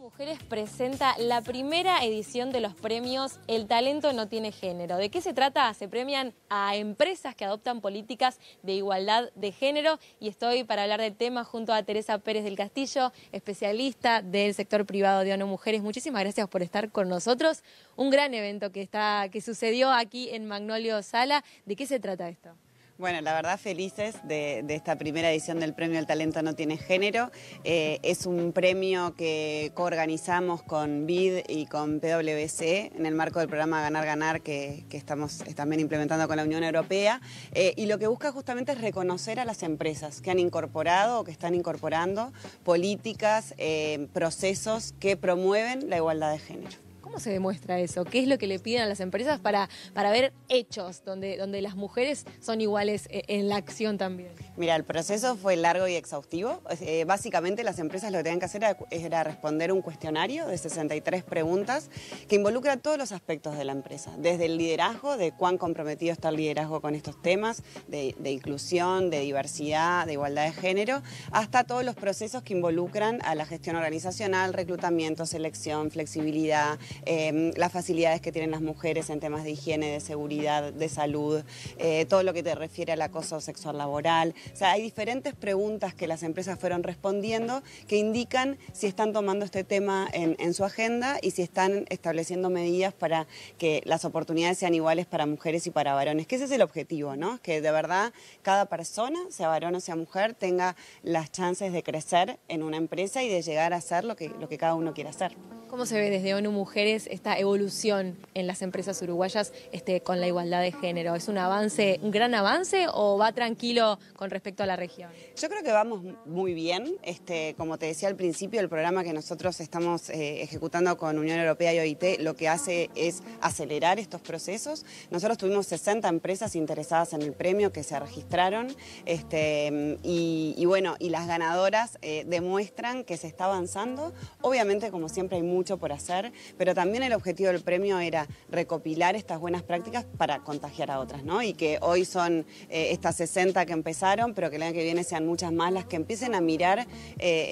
Mujeres presenta la primera edición de los premios El talento no tiene género. ¿De qué se trata? Se premian a empresas que adoptan políticas de igualdad de género y estoy para hablar del tema junto a Teresa Pérez del Castillo, especialista del sector privado de ONU Mujeres. Muchísimas gracias por estar con nosotros. Un gran evento que, está, que sucedió aquí en Magnolio Sala. ¿De qué se trata esto? Bueno, la verdad felices de, esta primera edición del Premio El Talento No Tiene Género. Eh, es un premio que coorganizamos con BID y con PwC en el marco del programa Ganar Ganar que, estamos también implementando con la Unión Europea. Eh, y lo que busca justamente es reconocer a las empresas que han incorporado o que están incorporando políticas, eh, procesos que promueven la igualdad de género. ¿Cómo se demuestra eso? ¿Qué es lo que le piden a las empresas para, para ver hechos donde, donde las mujeres son iguales eh, en la acción también? Mira, el proceso fue largo y exhaustivo. Eh, básicamente las empresas lo que tenían que hacer era, responder un cuestionario de 63 preguntas que involucra todos los aspectos de la empresa, desde el liderazgo, de cuán comprometido está el liderazgo con estos temas, de inclusión, de diversidad, de igualdad de género, hasta todos los procesos que involucran a la gestión organizacional, reclutamiento, selección, flexibilidad, Em, las facilidades que tienen las mujeres en temas de higiene, de seguridad, de salud, eh, todo lo que te refiere al acoso sexual laboral. O sea, hay diferentes preguntas que las empresas fueron respondiendo que indican si están tomando este tema en, su agenda y si están estableciendo medidas para que las oportunidades sean iguales para mujeres y para varones, que ese es el objetivo, ¿no? Que de verdad cada persona, sea varón o sea mujer, tenga las chances de crecer en una empresa y de llegar a hacer lo que, lo que cada uno quiere hacer. ¿Cómo se ve desde ONU Mujeres esta evolución en las empresas uruguayas este, con la igualdad de género? ¿Es un avance, un gran avance o va tranquilo con respecto a la región? Yo creo que vamos muy bien. Este, como te decía al principio, el programa que nosotros estamos eh, ejecutando con Unión Europea y OIT lo que hace es acelerar estos procesos. Nosotros tuvimos 60 empresas interesadas en el premio que se registraron este, y, bueno, y las ganadoras eh, demuestran que se está avanzando. Obviamente, como siempre, hay muy mucho por hacer, pero también el objetivo del premio era recopilar estas buenas prácticas para contagiar a otras, ¿no? Y que hoy son eh, estas 60 que empezaron, pero que el año que viene sean muchas más las que empiecen a mirar eh,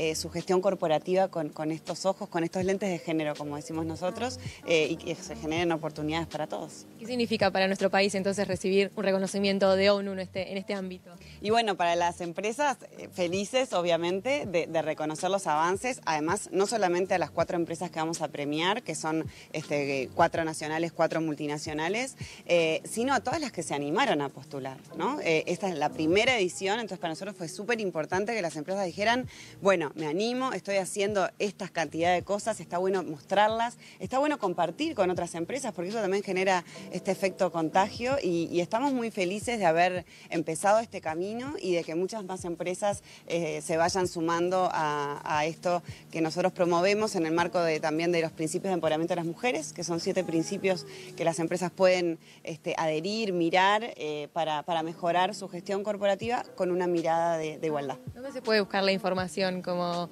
eh, su gestión corporativa con, estos ojos, con estos lentes de género, como decimos nosotros, y que se generen oportunidades para todos. ¿Qué significa para nuestro país entonces recibir un reconocimiento de ONU en este, este ámbito? Y bueno, para las empresas felices, obviamente, de, de reconocer los avances, además, no solamente a las cuatro empresas que vamos a premiar, que son este, cuatro nacionales, cuatro multinacionales, eh, sino a todas las que se animaron a postular. ¿no? Eh, esta es la primera edición, entonces para nosotros fue súper importante que las empresas dijeran, bueno, me animo, estoy haciendo estas cantidad de cosas, está bueno mostrarlas, está bueno compartir con otras empresas, porque eso también genera este efecto contagio y, estamos muy felices de haber empezado este camino y de que muchas más empresas eh, se vayan sumando a, a esto que nosotros promovemos en el marco de también de los principios de empoderamiento de las mujeres, que son siete principios que las empresas pueden este, adherir, mirar eh, para, mejorar su gestión corporativa con una mirada de, igualdad. ¿Dónde se puede buscar la información como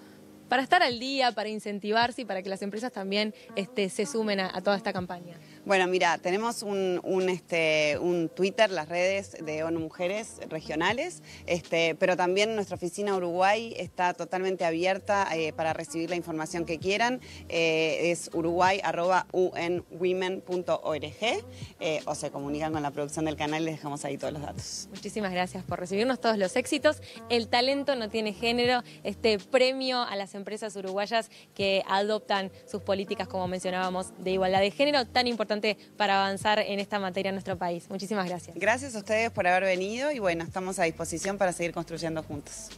para estar al día, para incentivarse y para que las empresas también este, se sumen a toda esta campaña? Bueno, mira, tenemos este, un, Twitter, las redes de ONU Mujeres regionales, este, pero también nuestra oficina Uruguay está totalmente abierta eh, para recibir la información que quieran. Eh, es uruguay.unwomen.org eh, o se comunican con la producción del canal les dejamos ahí todos los datos. Muchísimas gracias por recibirnos todos los éxitos. El talento no tiene género, este premio a las empresas uruguayas que adoptan sus políticas, como mencionábamos, de igualdad de género tan importante para avanzar en esta materia en nuestro país. Muchísimas gracias. Gracias a ustedes por haber venido y bueno, estamos a disposición para seguir construyendo juntos.